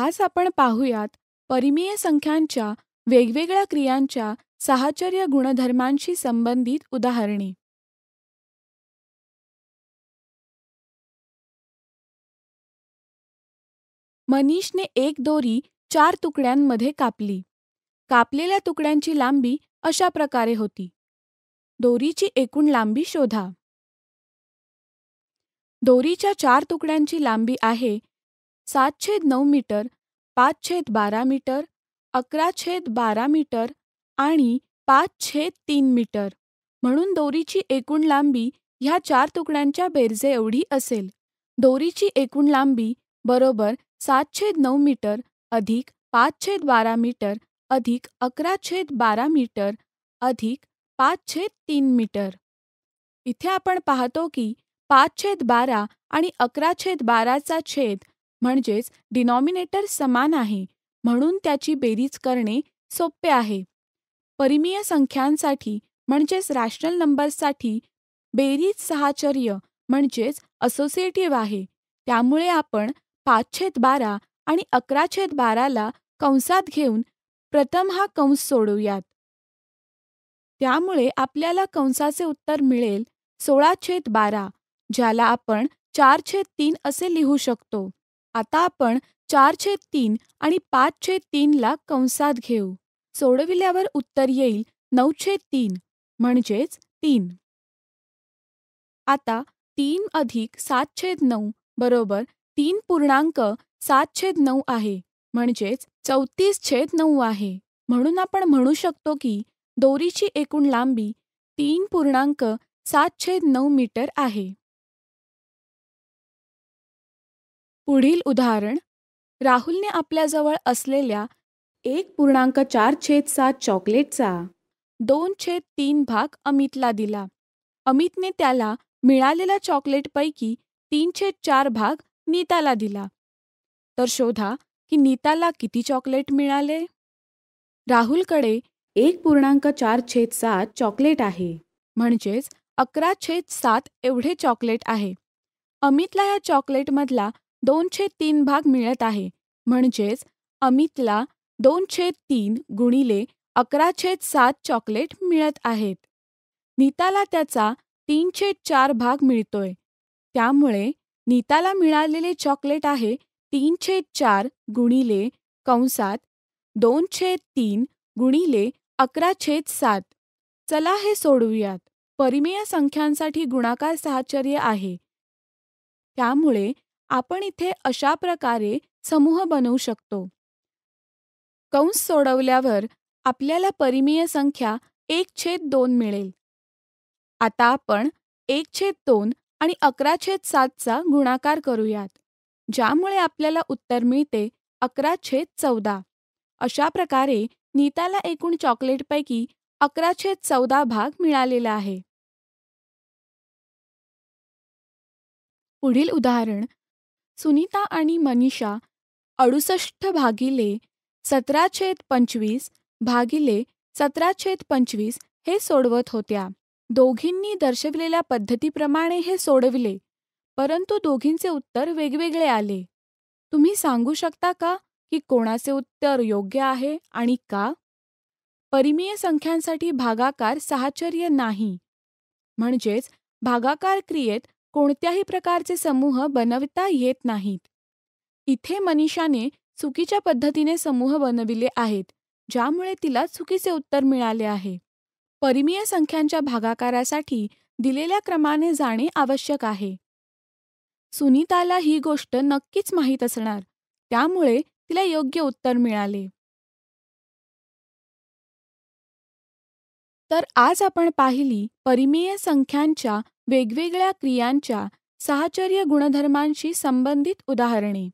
आज आपण पाहूयात परिमेय संख्यांच्या वेगवेगळ्या क्रियांच्या साहचर्य गुणधर्मांशी संबंधित उदाहरणे मनीषने एक दोरी चार तुकड्यांमध्ये कापली कापलेल्या तुकड्यांची लांबी अशा प्रकारे होती दोरीची एकूण लांबी शोधा दोरीच्या चार तुकड्यांची लांबी आहे सातशे नऊ मीटर पाच छेद बारा मीटर अकरा छेद बारा मीटर आणि पाच छेद तीन मीटर म्हणून दोरीची एकूण लांबी ह्या चार तुकड्यांच्या एवढी असेल दोरीची एकूण लांबी बरोबर सात छेद नऊ मीटर अधिक पाच छेद बारा मीटर अधिक अकरा छेद बारा मीटर अधिक पाच छेद तीन मीटर इथे आपण पाहतो की पाच छेद बारा आणि अकरा छेद बाराचा छेद म्हणजेच डिनॉमिनेटर समान आहे म्हणून त्याची बेरीज करणे सोपे आहे परिमीय संख्यांसाठी म्हणजेच रॅशनल नंबर्ससाठी बेरीज सहाचर्य म्हणजेच असोसिएटिव्ह आहे त्यामुळे आपण पाच छेद बारा आणि अकरा छेद बाराला कंसात घेऊन प्रथम हा कंस सोडवूयात त्यामुळे आपल्याला कंसाचे उत्तर मिळेल सोळा छेद बारा ज्याला आपण चार छेद तीन असे लिहू शकतो आता आपण चार छेद तीन आणि पाच छेद तीनला कंसात घेऊ सोडविल्यावर उत्तर येईल नऊ छेद तीन म्हणजेच तीन आता तीन अधिक सात छेद नऊ बरोबर तीन पूर्णांक सात छेद नऊ आहे म्हणजेच चौतीस छेद नऊ आहे म्हणून आपण म्हणू शकतो की दोरीची एकूण लांबी तीन पूर्णांक सात छेद नऊ मीटर आहे पुढील उदाहरण राहुलने आपल्याजवळ असलेल्या एक पूर्णांक चार छेद सात चॉकलेटचा दोन छेद तीन भाग अमितला दिला अमितने त्याला मिळालेल्या चॉकलेटपैकी तीन छेद चार भाग नीताला दिला तर शोधा की नीताला किती चॉकलेट मिळाले राहुलकडे एक पूर्णांक चार छेद सात चॉकलेट आहे म्हणजेच अकरा छेद सात एवढे चॉकलेट आहे अमितला या चॉकलेटमधला दोनशे तीन भाग मिळत आहे म्हणजेच अमितला दोन छेद तीन गुणिले अकरा छेद सात चॉकलेट मिळत आहेत नीताला त्याचा तीन छेद चार भाग मिळतोय त्यामुळे नीताला मिळालेले चॉकलेट आहे तीन छेद चार गुणिले कंसात दोन छेद तीन गुणिले अकरा छेद सात चला हे सोडवूयात परिमेय संख्यांसाठी गुणाकार साहचर्य आहे त्यामुळे आपण इथे अशा प्रकारे समूह बनवू शकतो कंस सोडवल्यावर आपल्याला परिमेय संख्या एक छेद दोन मिळेल आता आपण एक छेद दोन आणि अकरा छेद सातचा गुणाकार करूयात ज्यामुळे आपल्याला उत्तर मिळते अकरा छेद चौदा अशा प्रकारे नीताला एकूण चॉकलेटपैकी अकरा छेद चौदा भाग मिळालेला आहे पुढील उदाहरण सुनीता आणि मनीषा अडुसष्ट भागिले सतरा छेद पंचवीस भागिले सतरा छेद पंचवीस हे सोडवत होत्या दोघींनी दर्शविलेल्या पद्धतीप्रमाणे हे सोडविले परंतु दोघींचे उत्तर वेगवेगळे आले तुम्ही सांगू शकता का की कोणाचे उत्तर योग्य आहे आणि का परिमीय संख्यांसाठी भागाकार साहचर्य नाही म्हणजेच भागाकार क्रियेत कोणत्याही प्रकारचे समूह बनविता येत नाहीत इथे मनीषाने चुकीच्या पद्धतीने समूह बनविले आहेत ज्यामुळे तिला चुकीचे उत्तर मिळाले आहे परिमीय संख्यांच्या भागाकारासाठी दिलेल्या क्रमाने जाणे आवश्यक आहे सुनीताला ही गोष्ट नक्कीच माहीत असणार त्यामुळे तिला योग्य उत्तर मिळाले तर आज आपण पाहिली परिमेय संख्यांच्या वेगवेगळ्या क्रियांच्या साहचर्य गुणधर्मांशी संबंधित उदाहरणे